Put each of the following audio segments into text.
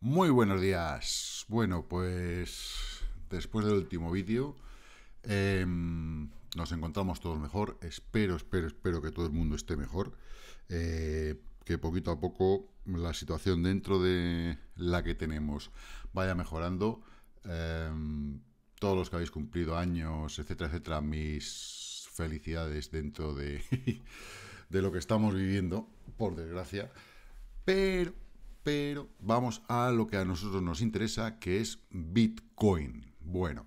Muy buenos días. Bueno, pues después del último vídeo em, nos encontramos todos mejor. Espero, espero, espero que todo el mundo esté mejor. Eh, que poquito a poco la situación dentro de la que tenemos vaya mejorando. Em, todos los que habéis cumplido años, etcétera, etcétera, mis felicidades dentro de, lo que estamos viviendo, por desgracia. Pero, pero vamos a lo que a nosotros nos interesa, que es Bitcoin. Bueno,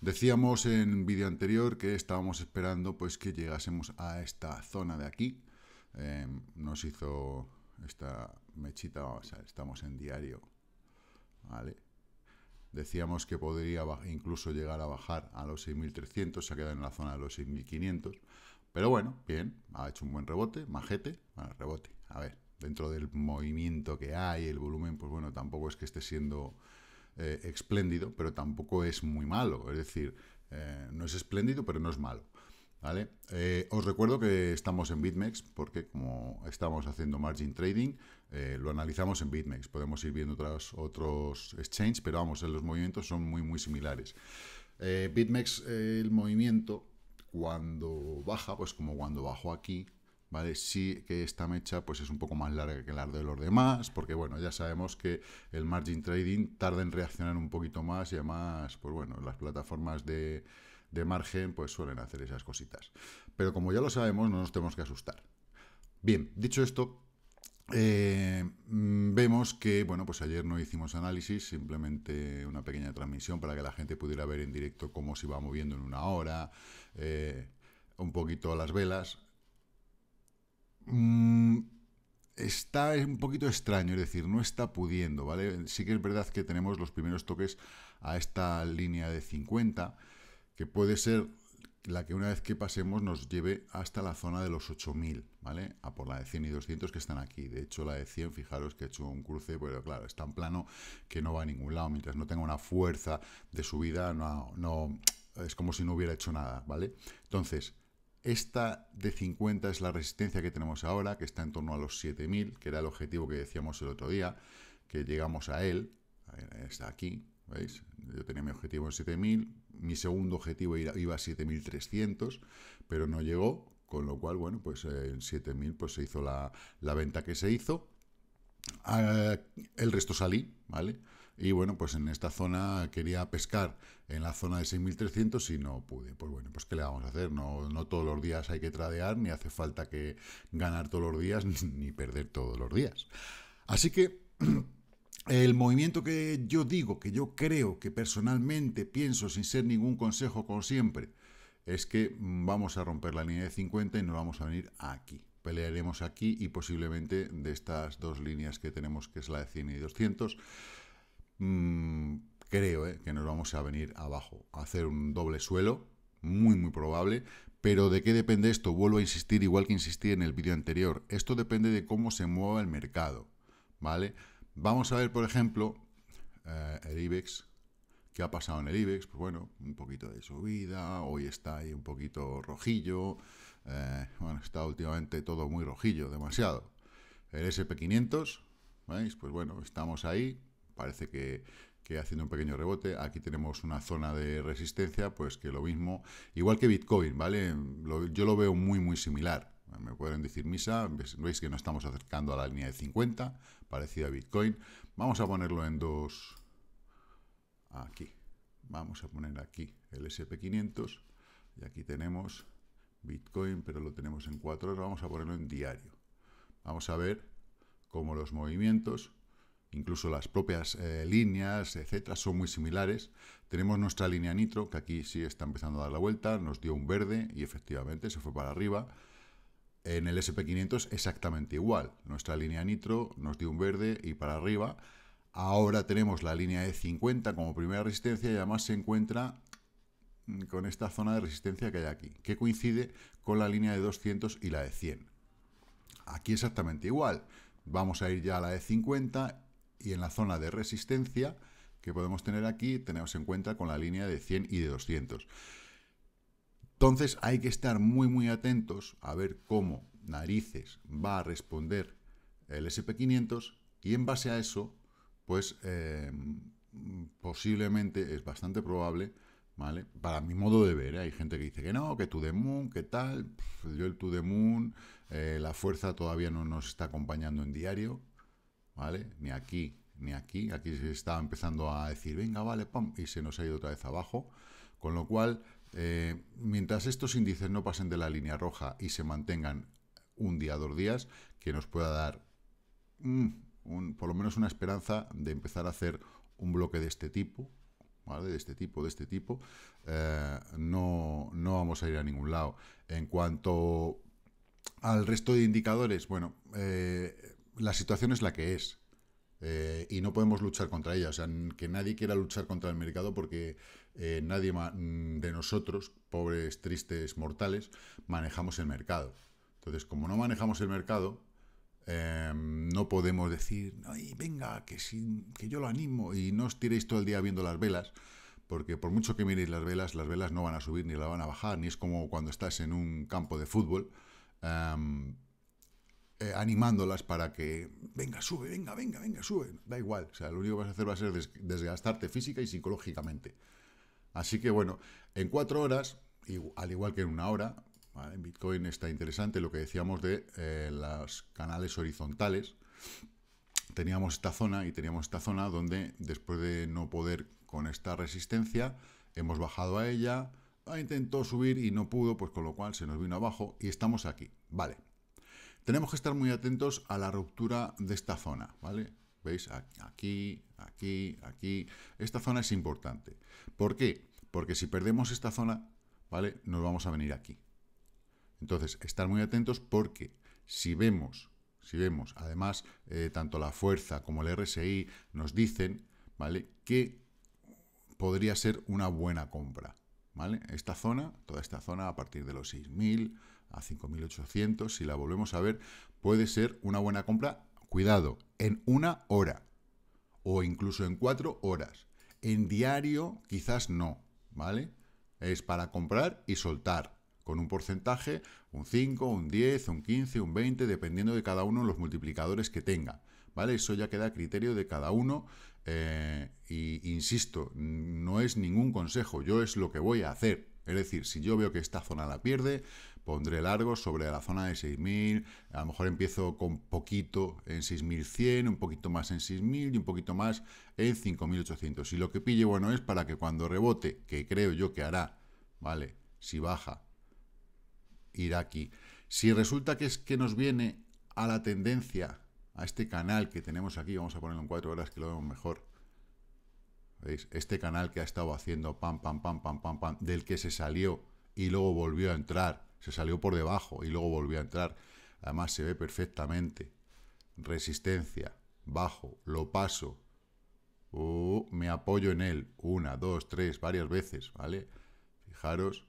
decíamos en vídeo anterior que estábamos esperando pues que llegásemos a esta zona de aquí. Em, nos hizo esta mechita, o sea, estamos en diario, ¿vale? Decíamos que podría incluso llegar a bajar a los 6.300, se ha quedado en la zona de los 6.500. Pero bueno, bien, ha hecho un buen rebote, majete, rebote. A ver, dentro del movimiento que hay, el volumen, pues bueno, tampoco es que esté siendo eh, espléndido, pero tampoco es muy malo. Es decir, eh, no es espléndido, pero no es malo. ¿Vale? Eh, os recuerdo que estamos en BitMEX porque como estamos haciendo margin trading, eh, lo analizamos en BitMEX. Podemos ir viendo otros, otros exchanges, pero vamos, eh, los movimientos son muy, muy similares. BitMEX, el movimiento, cuando baja, pues como cuando bajó aquí, ¿vale? Sí que esta mecha pues es un poco más larga que la de los demás, porque bueno, ya sabemos que el margin trading tarda en reaccionar un poquito más y además, pues bueno, las plataformas de de margen, pues suelen hacer esas cositas. Pero como ya lo sabemos, no nos tenemos que asustar. Bien, dicho esto, eh, vemos que, bueno, pues ayer no hicimos análisis, simplemente una pequeña transmisión para que la gente pudiera ver en directo cómo se iba moviendo en una hora, eh, un poquito las velas. Mm, está un poquito extraño, es decir, no está pudiendo, ¿vale? Sí que es verdad que tenemos los primeros toques a esta línea de 50, que puede ser la que una vez que pasemos nos lleve hasta la zona de los 8000, ¿vale? A por la de 100 y 200 que están aquí. De hecho, la de 100, fijaros que ha hecho un cruce, pero claro, es tan plano que no va a ningún lado. Mientras no tenga una fuerza de subida, no, no es como si no hubiera hecho nada, ¿vale? Entonces, esta de 50 es la resistencia que tenemos ahora, que está en torno a los 7000, que era el objetivo que decíamos el otro día, que llegamos a él, está aquí, ¿veis? Yo tenía mi objetivo en 7000, mi segundo objetivo iba a 7.300, pero no llegó, con lo cual, bueno, pues eh, en 7.000 pues se hizo la, venta que se hizo. Ah, el resto salí, ¿vale? Y bueno, pues en esta zona quería pescar en la zona de 6.300 y no pude. Pues bueno, pues ¿qué le vamos a hacer? No, no todos los días hay que tradear, ni hace falta que ganar todos los días, ni perder todos los días. Así que El movimiento que yo digo, que yo creo, que personalmente pienso sin ser ningún consejo como siempre, es que vamos a romper la línea de 50 y nos vamos a venir aquí. Pelearemos aquí y posiblemente de estas dos líneas que tenemos, que es la de 100 y 200, mm, creo eh, que nos vamos a venir abajo, a hacer un doble suelo, muy muy probable, pero ¿de qué depende esto? Vuelvo a insistir, igual que insistí en el vídeo anterior, esto depende de cómo se mueva el mercado, ¿vale? Vamos a ver, por ejemplo, eh, el IBEX. ¿Qué ha pasado en el IBEX? Pues bueno, un poquito de subida, hoy está ahí un poquito rojillo. Eh, bueno, está últimamente todo muy rojillo, demasiado. El SP500, ¿veis? Pues bueno, estamos ahí, parece que, haciendo un pequeño rebote. Aquí tenemos una zona de resistencia, pues que lo mismo, igual que Bitcoin, ¿vale? yo lo veo muy, muy similar. Me pueden decir, Misa, veis que no estamos acercando a la línea de 50, parecida a Bitcoin. Vamos a ponerlo en dos... Aquí. Vamos a poner aquí el SP500. Y aquí tenemos Bitcoin, pero lo tenemos en 4 horas. Vamos a ponerlo en diario. Vamos a ver cómo los movimientos incluso las propias eh, líneas, etcétera, son muy similares. Tenemos nuestra línea nitro, que aquí sí está empezando a dar la vuelta, nos dio un verde y efectivamente se fue para arriba. En el SP500 exactamente igual. Nuestra línea nitro nos dio un verde y para arriba. Ahora tenemos la línea E50 como primera resistencia y además se encuentra mm, con esta zona de resistencia que hay aquí, que coincide con la línea de 200 y la de 100. Aquí exactamente igual. Vamos a ir ya a la de 50 y en la zona de resistencia que podemos tener aquí tenemos en cuenta con la línea de 100 y de 200. Entonces hay que estar muy muy atentos a ver cómo narices va a responder el SP500 y en base a eso, pues em, posiblemente es bastante probable, ¿vale? Para mi modo de ver, ¿eh? hay gente que dice que no, que To The Moon, que tal, yo el To The Moon, eh, la fuerza todavía no nos está acompañando en diario, ¿vale? Ni aquí, ni aquí, aquí se está empezando a decir, venga, vale, pam, y se nos ha ido otra vez abajo, con lo cual eh, mientras estos índices no pasen de la línea roja y se mantengan un día, dos días, que nos pueda dar mm, un, por lo menos una esperanza de empezar a hacer un bloque de este tipo, De este tipo, de este tipo, eh, no, no vamos a ir a ningún lado. En cuanto al resto de indicadores, bueno, eh, la situación es la que es. Eh, y no podemos luchar contra ella. O sea, que nadie quiera luchar contra el mercado porque eh, nadie de nosotros, pobres, tristes, mortales, manejamos el mercado. Entonces, como no manejamos el mercado, em, no podemos decir, Ay, venga, que, si, que yo lo animo y no os tiréis todo el día viendo las velas, porque por mucho que miréis las velas, las velas no van a subir ni la van a bajar, ni es como cuando estás en un campo de fútbol. Em, eh, animándolas para que, venga, sube, venga, venga, venga, sube, da igual, o sea, lo único que vas a hacer va a ser desgastarte física y psicológicamente. Así que bueno, en cuatro horas, al igual que en una hora, en Bitcoin está interesante lo que decíamos de eh, los canales horizontales. Teníamos esta zona y teníamos esta zona donde después de no poder con esta resistencia, hemos bajado a ella, ah, intentó subir y no pudo, pues con lo cual se nos vino abajo y estamos aquí. Vale, tenemos que estar muy atentos a la ruptura de esta zona, ¿vale? ¿Veis? Aquí, aquí, aquí. Esta zona es importante. ¿Por qué? Porque si perdemos esta zona, ¿vale? Nos vamos a venir aquí. Entonces, estar muy atentos porque si vemos, si vemos, además, eh, tanto la fuerza como el RSI nos dicen, ¿vale? Que podría ser una buena compra, ¿vale? Esta zona, toda esta zona a partir de los 6.000, a 5.800, si la volvemos a ver, puede ser una buena compra, cuidado, en una hora o incluso en cuatro horas. En diario quizás no, ¿vale? Es para comprar y soltar con un porcentaje, un 5, un 10, un 15, un 20, dependiendo de cada uno los multiplicadores que tenga. ¿Vale? Eso ya queda a criterio de cada uno. Eh, y insisto, no es ningún consejo, yo es lo que voy a hacer. Es decir, si yo veo que esta zona la pierde, pondré largo sobre la zona de 6.000, a lo mejor empiezo con poquito en 6.100, un poquito más en 6.000 y un poquito más en 5.800. Y lo que pille, bueno, es para que cuando rebote, que creo yo que hará, ¿vale? Si baja, irá aquí. Si resulta que es que nos viene a la tendencia, a este canal que tenemos aquí, vamos a ponerlo en 4 horas que lo vemos mejor, ¿Veis? Este canal que ha estado haciendo pam, pam, pam, pam, pam, pam, del que se salió y luego volvió a entrar se salió por debajo y luego volvió a entrar. Además se ve perfectamente. Resistencia, bajo, lo paso. Uh, me apoyo en él. Una, dos, tres, varias veces, ¿vale? Fijaros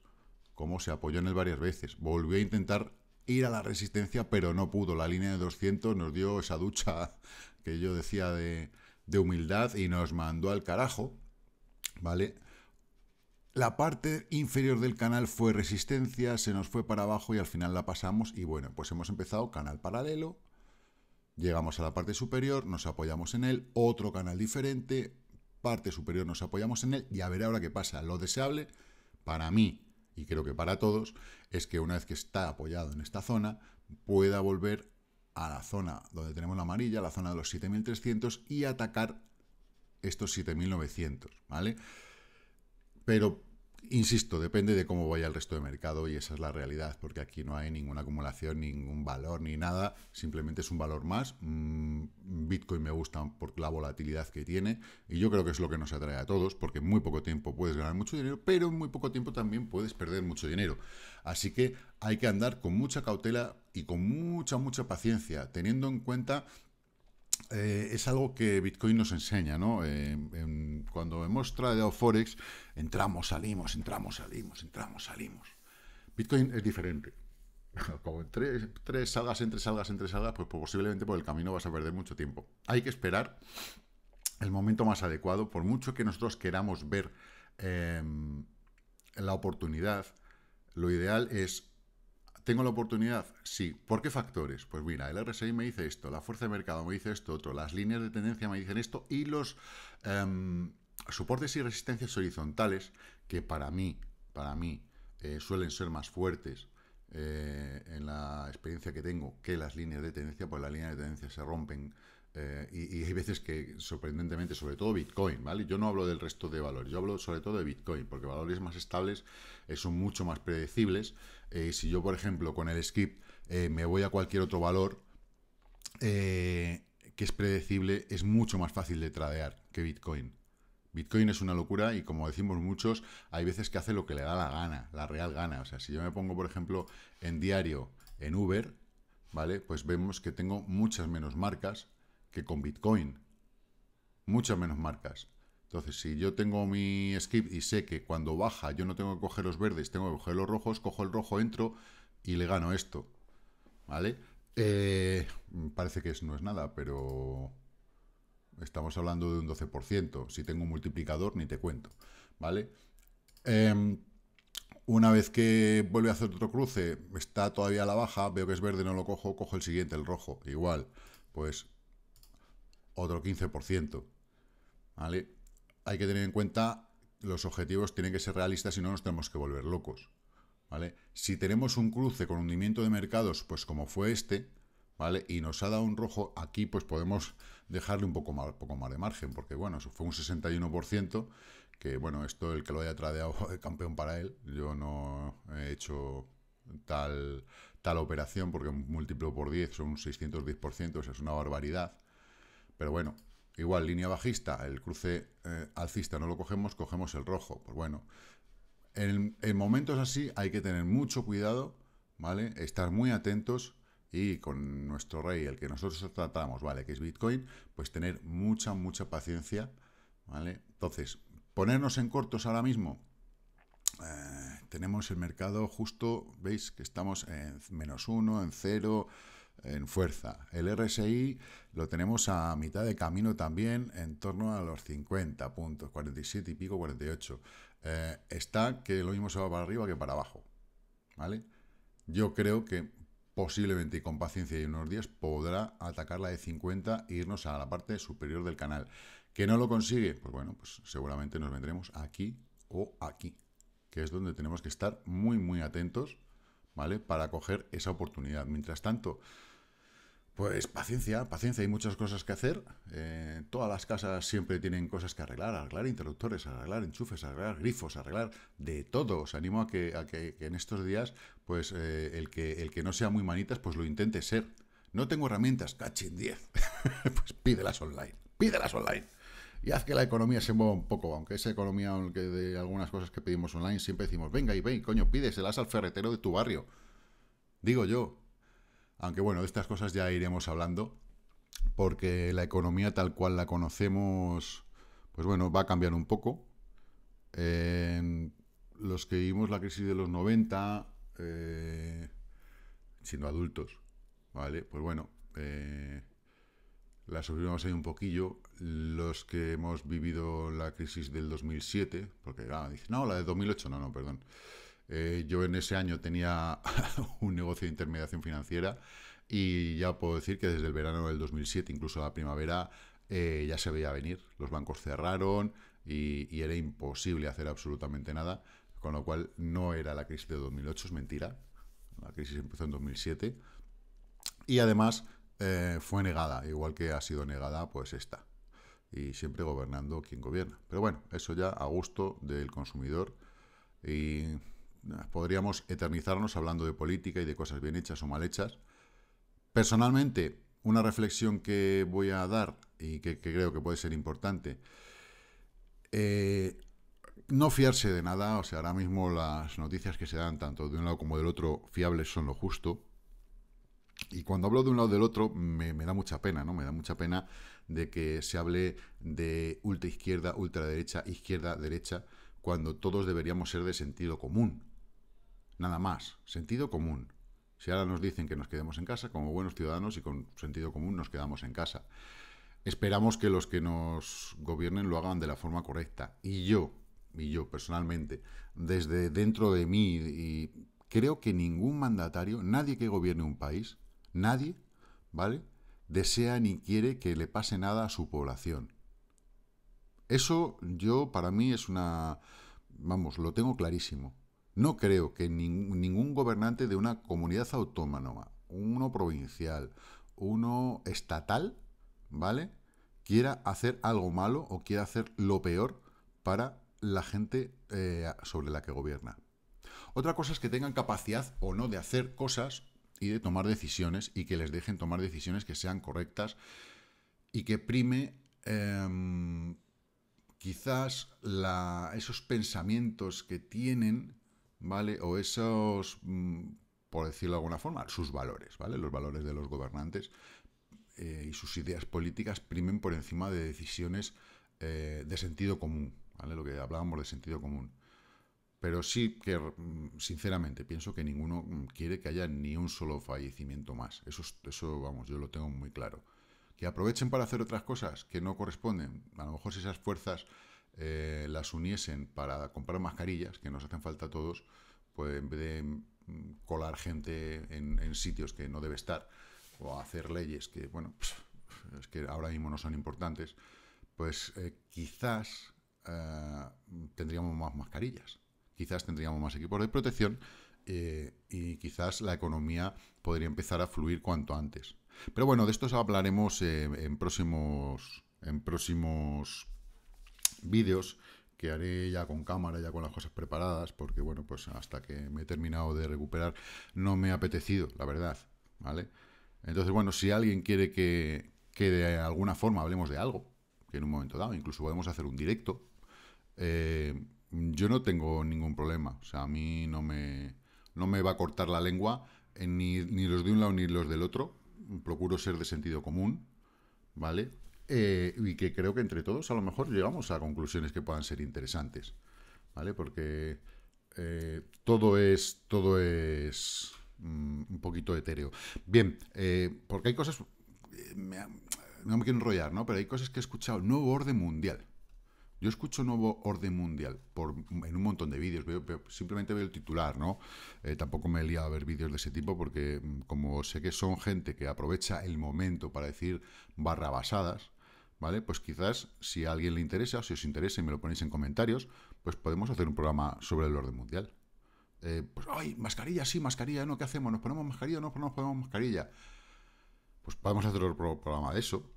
cómo se apoyó en él varias veces. Volvió a intentar ir a la resistencia, pero no pudo. La línea de 200 nos dio esa ducha que yo decía de, de humildad y nos mandó al carajo, ¿vale? La parte inferior del canal fue resistencia, se nos fue para abajo y al final la pasamos y bueno, pues hemos empezado canal paralelo, llegamos a la parte superior, nos apoyamos en él, otro canal diferente, parte superior nos apoyamos en él y a ver ahora qué pasa. Lo deseable para mí y creo que para todos es que una vez que está apoyado en esta zona pueda volver a la zona donde tenemos la amarilla, la zona de los 7300 y atacar estos 7900, ¿vale? Pero Insisto, depende de cómo vaya el resto de mercado y esa es la realidad, porque aquí no hay ninguna acumulación, ningún valor, ni nada, simplemente es un valor más. Mm, Bitcoin me gusta por la volatilidad que tiene y yo creo que es lo que nos atrae a todos, porque en muy poco tiempo puedes ganar mucho dinero, pero en muy poco tiempo también puedes perder mucho dinero. Así que hay que andar con mucha cautela y con mucha, mucha paciencia, teniendo en cuenta eh, es algo que Bitcoin nos enseña, ¿no? Eh, cuando hemos tradeado Forex, entramos, salimos, entramos, salimos, entramos, salimos. Bitcoin es diferente. Como tres, tres salgas, entre salgas, entre salgas, pues, pues, posiblemente por el camino vas a perder mucho tiempo. Hay que esperar el momento más adecuado, por mucho que nosotros queramos ver em, la oportunidad, lo ideal es ¿Tengo la oportunidad? Sí. ¿Por qué factores? Pues mira, el RSI me dice esto, la fuerza de mercado me dice esto, otro, las líneas de tendencia me dicen esto y los em, soportes y resistencias horizontales, que para mí, para mí, eh, suelen ser más fuertes eh, en la experiencia que tengo que las líneas de tendencia, pues las líneas de tendencia se rompen eh, y, hay veces que, sorprendentemente, sobre todo Bitcoin, ¿vale? Yo no hablo del resto de valores, yo hablo sobre todo de Bitcoin, porque valores más estables eh, son mucho más predecibles. Eh, si yo, por ejemplo, con el skip me voy a cualquier otro valor que es predecible, es mucho más fácil de tradear que Bitcoin. Bitcoin es una locura y como decimos muchos, hay veces que hace lo que le da la gana, la real gana. O sea, si yo me pongo, por ejemplo, en diario, en Uber, ¿vale? Pues vemos que tengo muchas menos marcas que con Bitcoin. Muchas menos marcas. Entonces, si yo tengo mi skip y sé que cuando baja yo no tengo que coger los verdes, tengo que coger los rojos, cojo el rojo, entro y le gano esto. ¿Vale? Eh, parece que no es nada, pero estamos hablando de un 12%. Si tengo un multiplicador, ni te cuento. ¿Vale? Em, una vez que vuelve a hacer otro cruce, está todavía a la baja, veo que es verde, no lo cojo, cojo el siguiente, el rojo. Igual, pues otro 15%. ¿Vale? Hay que tener en cuenta, los objetivos tienen que ser realistas, y no nos tenemos que volver locos. ¿Vale? Si tenemos un cruce con hundimiento de mercados, pues como fue este, ¿vale? Y nos ha dado un rojo, aquí pues podemos dejarle un poco más, poco más de margen, porque bueno, eso fue un 61%, que bueno, esto el que lo haya tradeado de campeón para él, yo no he hecho tal, tal operación, porque un múltiplo por 10 son 610%, es una barbaridad. Pero bueno, igual línea bajista, el cruce eh, alcista no lo cogemos, cogemos el rojo. Pues bueno, en, momentos así hay que tener mucho cuidado, ¿vale? Estar muy atentos y con nuestro rey, el que nosotros tratamos, ¿vale? Que es Bitcoin, pues tener mucha, mucha paciencia, ¿vale? Entonces, ponernos en cortos ahora mismo. Eh, tenemos el mercado justo, veis que estamos en menos uno, en cero, en fuerza. El RSI lo tenemos a mitad de camino también, en torno a los 50 puntos, 47 y pico, 48. Eh, está que lo mismo se va para arriba que para abajo. ¿Vale? Yo creo que posiblemente y con paciencia y unos días podrá atacar la de 50 e irnos a la parte superior del canal. ¿Que no lo consigue? Pues bueno, pues seguramente nos vendremos aquí o aquí, que es donde tenemos que estar muy, muy atentos ¿vale? Para coger esa oportunidad. Mientras tanto, pues paciencia, paciencia, hay muchas cosas que hacer. Eh, todas las casas siempre tienen cosas que arreglar, arreglar interruptores, arreglar enchufes, arreglar grifos, arreglar de todo. Os animo a que, en estos días, pues eh, el, que, el que no sea muy manitas, pues lo intente ser. No tengo herramientas, cachín 10. pues pídelas online, pídelas online y haz que la economía se mueva un poco, aunque esa economía aunque de algunas cosas que pedimos online siempre decimos, venga y ven, coño, pídeselas al ferretero de tu barrio. Digo yo. Aunque bueno, de estas cosas ya iremos hablando, porque la economía tal cual la conocemos, pues bueno, va a cambiar un poco. los que vimos la crisis de los 90, eh, siendo adultos, ¿vale? Pues bueno, eh, la sufrimos ahí un poquillo. Los que hemos vivido la crisis del 2007, porque ah, dice, no, la de 2008, no, no, perdón. Eh, yo en ese año tenía un negocio de intermediación financiera y ya puedo decir que desde el verano del 2007, incluso la primavera, eh, ya se veía venir. Los bancos cerraron y, y, era imposible hacer absolutamente nada, con lo cual no era la crisis de 2008, es mentira. La crisis empezó en 2007. Y además eh, fue negada, igual que ha sido negada pues esta. Y siempre gobernando quien gobierna. Pero bueno, eso ya a gusto del consumidor. Y eh, podríamos eternizarnos hablando de política y de cosas bien hechas o mal hechas. Personalmente, una reflexión que voy a dar y que, creo que puede ser importante. Eh, no fiarse de nada, o sea, ahora mismo las noticias que se dan tanto de un lado como del otro fiables son lo justo. Y cuando hablo de un lado del otro, me, me, da mucha pena, ¿no? Me da mucha pena de que se hable de ultra izquierda, ultraderecha, izquierda, derecha, cuando todos deberíamos ser de sentido común. Nada más, sentido común. Si ahora nos dicen que nos quedemos en casa, como buenos ciudadanos y con sentido común nos quedamos en casa. Esperamos que los que nos gobiernen lo hagan de la forma correcta. Y yo, y yo personalmente, desde dentro de mí, y creo que ningún mandatario, nadie que gobierne un país, Nadie, ¿vale? Desea ni quiere que le pase nada a su población. Eso yo, para mí, es una... Vamos, lo tengo clarísimo. No creo que ningún gobernante de una comunidad autónoma, uno provincial, uno estatal, ¿vale? Quiera hacer algo malo o quiera hacer lo peor para la gente eh, sobre la que gobierna. Otra cosa es que tengan capacidad o no de hacer cosas y de tomar decisiones y que les dejen tomar decisiones que sean correctas y que prime em, quizás la, esos pensamientos que tienen, ¿vale? O esos, mm, por decirlo de alguna forma, sus valores, ¿vale? Los valores de los gobernantes eh, y sus ideas políticas primen por encima de decisiones eh, de sentido común, ¿vale? Lo que hablábamos de sentido común. Pero sí que, mm, sinceramente, pienso que ninguno mm, quiere que haya ni un solo fallecimiento más. Eso, eso, vamos, yo lo tengo muy claro. Que aprovechen para hacer otras cosas que no corresponden. A lo mejor si esas fuerzas eh, las uniesen para comprar mascarillas, que nos hacen falta a todos, pues en vez de mm, colar gente en, sitios que no debe estar, o hacer leyes que, bueno, es que ahora mismo no son importantes, pues eh, quizás eh, tendríamos más mascarillas quizás tendríamos más equipos de protección eh, y quizás la economía podría empezar a fluir cuanto antes. Pero bueno, de esto hablaremos eh, en próximos, en próximos vídeos que haré ya con cámara, ya con las cosas preparadas, porque bueno, pues hasta que me he terminado de recuperar no me ha apetecido, la verdad, ¿vale? Entonces, bueno, si alguien quiere que, que de alguna forma hablemos de algo, que en un momento dado, incluso podemos hacer un directo, eh, yo no tengo ningún problema. O sea, a mí no me, no me va a cortar la lengua ni, los de un lado ni los del otro. Procuro ser de sentido común, ¿vale? Eh, y que creo que entre todos a lo mejor llegamos a conclusiones que puedan ser interesantes, ¿vale? Porque eh, todo es, todo es mm, un poquito etéreo. Bien, eh, porque hay cosas, no me quiero enrollar, ¿no? Pero hay cosas que he escuchado, nuevo orden mundial. Yo escucho nuevo orden mundial por, en un montón de vídeos, veo, simplemente veo el titular, ¿no? Eh, tampoco me he liado a ver vídeos de ese tipo porque mm, como sé que son gente que aprovecha el momento para decir barrabasadas, ¿vale? Pues quizás si a alguien le interesa, o si os interesa y me lo ponéis en comentarios, pues podemos hacer un programa sobre el orden mundial. Eh, pues, ay, mascarilla, sí, mascarilla, ¿no? ¿Qué hacemos? ¿Nos ponemos mascarilla o no nos ponemos mascarilla? Pues podemos hacer otro programa de eso,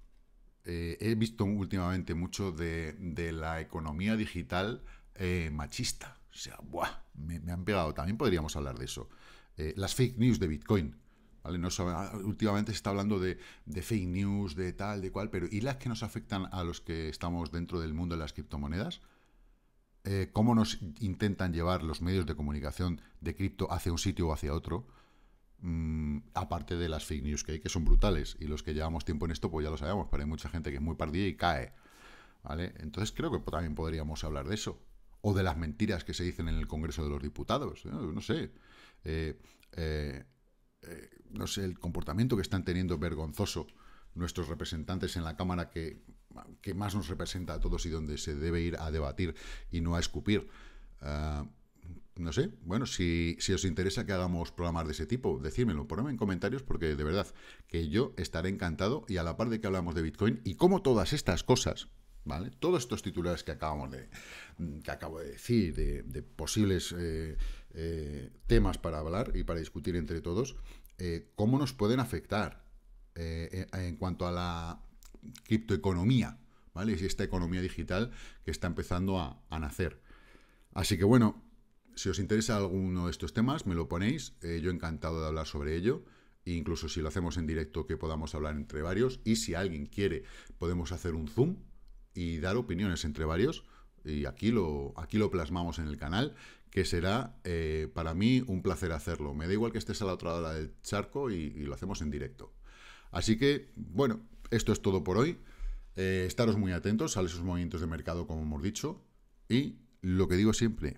eh, he visto últimamente mucho de, la economía digital eh, machista. O sea, ¡buah! Me, han pegado. También podríamos hablar de eso. Eh, las fake news de Bitcoin. Ah, últimamente se está hablando de, fake news, de tal, de cual, pero ¿y las que nos afectan a los que estamos dentro del mundo de las criptomonedas? ¿Cómo nos intentan llevar los medios de comunicación de cripto hacia un sitio o hacia otro? Mm, aparte de las fake news que hay, que son brutales, y los que llevamos tiempo en esto, pues ya lo sabemos, pero hay mucha gente que es muy pardilla y cae, ¿vale? Entonces creo que también podríamos hablar de eso, o de las mentiras que se dicen en el Congreso de los Diputados, no, sé, eh, eh, eh, no sé, el comportamiento que están teniendo vergonzoso nuestros representantes en la Cámara que, que más nos representa a todos y donde se debe ir a debatir y no a escupir. Ah, no sé, bueno, si, os interesa que hagamos programas de ese tipo, decírmelo, ponedme en comentarios porque de verdad que yo estaré encantado y a la par de que hablamos de Bitcoin y cómo todas estas cosas, ¿vale? Todos estos titulares que acabamos de, que acabo de decir, de, posibles eh, eh, temas para hablar y para discutir entre todos, eh, ¿cómo nos pueden afectar en cuanto a la criptoeconomía, ¿vale? Y esta economía digital que está empezando a nacer. Así que bueno, si os interesa alguno de estos temas, me lo ponéis. Eh, yo encantado de hablar sobre ello. incluso si lo hacemos en directo, que podamos hablar entre varios. Y si alguien quiere, podemos hacer un Zoom y dar opiniones entre varios. Y aquí lo, aquí lo plasmamos en el canal, que será eh, para mí un placer hacerlo. Me da igual que estés a la otra hora del charco y, lo hacemos en directo. Así que, bueno, esto es todo por hoy. Eh, estaros muy atentos a esos movimientos de mercado, como hemos dicho. Y lo que digo siempre,